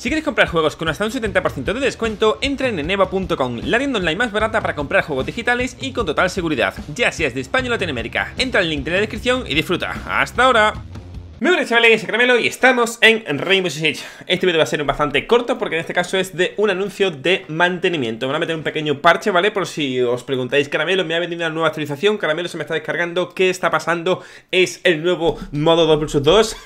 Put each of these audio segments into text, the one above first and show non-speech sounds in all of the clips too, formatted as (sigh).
Si quieres comprar juegos con hasta un 70% de descuento, entra en eneva.com, la tienda online más barata para comprar juegos digitales y con total seguridad, ya seas de España o Latinoamérica. Entra al link de la descripción y disfruta. ¡Hasta ahora! Muy buenas chavales, Caramelo y estamos en Rainbow Six Este video va a ser bastante corto porque en este caso es de un anuncio de mantenimiento voy a meter un pequeño parche, ¿vale? Por si os preguntáis, Caramelo, me ha venido una nueva actualización Caramelo se me está descargando, ¿qué está pasando? ¿Es el nuevo modo 2 vs 2?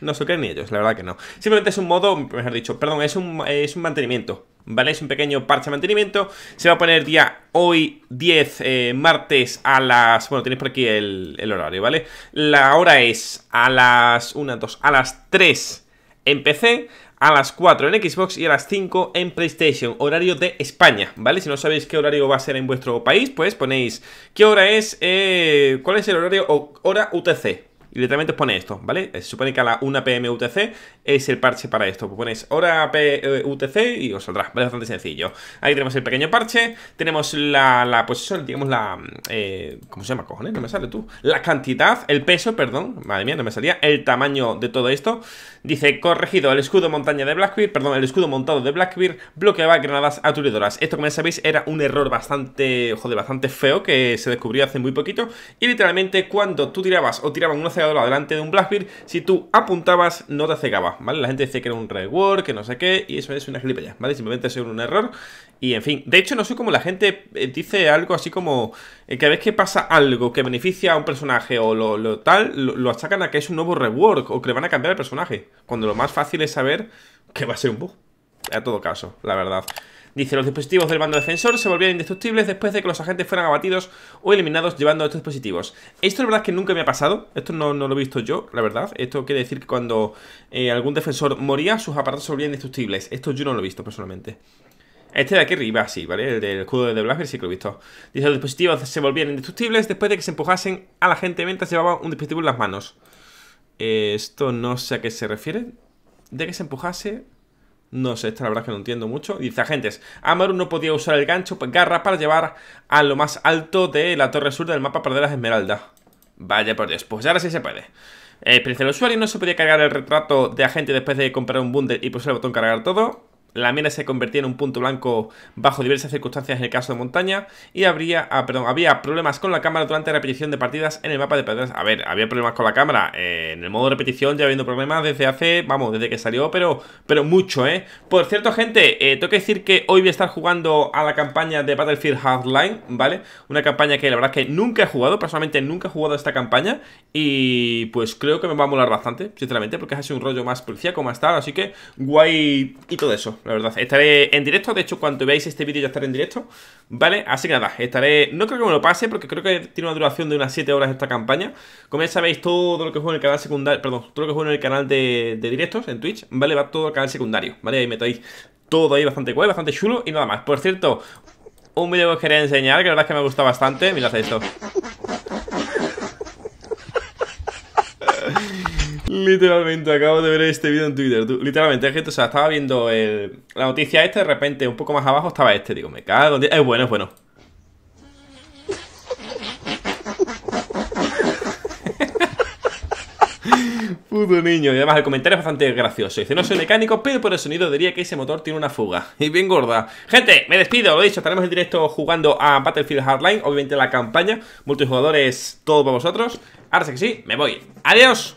no se creen ni ellos, la verdad que no Simplemente es un modo, mejor dicho, perdón, es un, es un mantenimiento ¿vale? Es un pequeño parche de mantenimiento. Se va a poner día hoy 10, eh, martes, a las... Bueno, tenéis por aquí el, horario, ¿vale? La hora es a las 1, 2, a las 3 en PC, a las 4 en Xbox y a las 5 en PlayStation, horario de España, ¿vale? Si no sabéis qué horario va a ser en vuestro país, pues ponéis qué hora es, eh, cuál es el horario hora UTC, y literalmente os pone esto, ¿vale? Eh, se supone que a la 1 PM UTC es el parche para esto. Pues pones hora P eh, UTC y os saldrá, ¿vale? Bastante sencillo. Ahí tenemos el pequeño parche, tenemos la, pues eso, digamos la... Eh, ¿Cómo se llama, cojones? No me sale tú. La cantidad, el peso, perdón, madre mía, no me salía, el tamaño de todo esto. Dice, corregido el escudo montaña de Blackbeard, perdón, el escudo montado de Blackbeard bloqueaba granadas aturdidoras Esto, como ya sabéis, era un error bastante, joder, bastante feo que se descubrió hace muy poquito. Y literalmente cuando tú tirabas o tiraban unos adelante de un Blackbeard, si tú apuntabas no te cegaba, ¿vale? La gente dice que era un rework que no sé qué, y eso es una gilipollas, ¿vale? Simplemente es un error y en fin, de hecho no soy como la gente eh, dice algo así como cada eh, vez que pasa algo que beneficia a un personaje o lo, tal, lo, achacan a que es un nuevo rework o que le van a cambiar el personaje, cuando lo más fácil es saber que va a ser un bug. A todo caso, la verdad. Dice, los dispositivos del bando defensor se volvían indestructibles después de que los agentes fueran abatidos o eliminados llevando estos dispositivos. Esto la verdad es que nunca me ha pasado, esto no, no lo he visto yo, la verdad. Esto quiere decir que cuando eh, algún defensor moría, sus aparatos se volvían indestructibles. Esto yo no lo he visto personalmente. Este de aquí arriba, sí, ¿vale? El del escudo de The Blaster sí que lo he visto. Dice, los dispositivos se volvían indestructibles después de que se empujasen a la gente mientras llevaba un dispositivo en las manos. Eh, esto no sé a qué se refiere. De que se empujase... No sé, esta la verdad es que no entiendo mucho. Dice agentes, Amaru no podía usar el gancho pues, garra para llevar a lo más alto de la torre sur del mapa para de las esmeraldas. Vaya por Dios, pues ahora sí se puede. El eh, del usuario, no se podía cargar el retrato de agente después de comprar un bundle y pulsar el botón cargar todo la mina se convertía en un punto blanco bajo diversas circunstancias en el caso de montaña y habría, ah, perdón, había problemas con la cámara durante la repetición de partidas en el mapa de pedras A ver, había problemas con la cámara. Eh, en el modo repetición ya habiendo problemas desde hace, vamos, desde que salió, pero, pero mucho, ¿eh? Por cierto, gente, eh, tengo que decir que hoy voy a estar jugando a la campaña de Battlefield Hardline, ¿vale? Una campaña que la verdad es que nunca he jugado, personalmente nunca he jugado a esta campaña y pues creo que me va a molar bastante, sinceramente, porque es así un rollo más como más tal, así que guay y todo eso la verdad. Estaré en directo, de hecho, cuando veáis este vídeo ya estaré en directo, ¿vale? Así que nada, estaré... No creo que me lo pase, porque creo que tiene una duración de unas 7 horas esta campaña. Como ya sabéis, todo lo que juego en el canal secundario... Perdón, todo lo que juego en el canal de, directos, en Twitch, ¿vale? Va todo al canal secundario, ¿vale? Ahí metáis todo ahí bastante guay, bastante chulo y nada más. Por cierto, un vídeo que os quería enseñar, que la verdad es que me gusta bastante. Mirad esto. Literalmente, acabo de ver este vídeo en Twitter. Literalmente, gente, o sea, estaba viendo la noticia esta, de repente, un poco más abajo estaba este. Digo, me cago. Es bueno, es bueno. (laughs) Puto niño. Y además el comentario es bastante gracioso. Dice, no soy mecánico, pero por el sonido diría que ese motor tiene una fuga. Y bien gorda. Gente, me despido. Lo he dicho, estaremos en directo jugando a Battlefield Hardline. Obviamente la campaña. Multijugadores, todo para vosotros. Ahora sí que sí, me voy. Adiós.